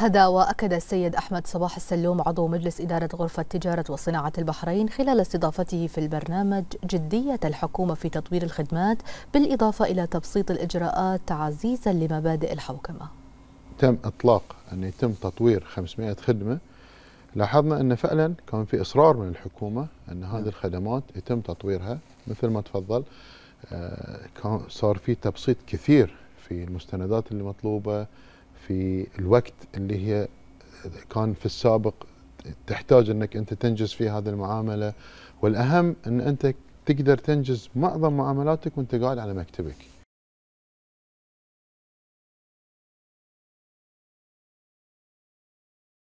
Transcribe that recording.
هذا وأكد السيد أحمد صباح السلوم عضو مجلس إدارة غرفة تجارة وصناعة البحرين خلال استضافته في البرنامج جدية الحكومة في تطوير الخدمات بالإضافة إلى تبسيط الإجراءات تعزيزا لمبادئ الحوكمة تم إطلاق أن يعني يتم تطوير 500 خدمة لاحظنا أن فعلا كان في إصرار من الحكومة أن هذه نعم. الخدمات يتم تطويرها مثل ما تفضل آه، صار في تبسيط كثير في المستندات المطلوبة في الوقت اللي هي كان في السابق تحتاج انك انت تنجز في هذه المعامله والاهم ان انت تقدر تنجز معظم معاملاتك وانت قاعد على مكتبك.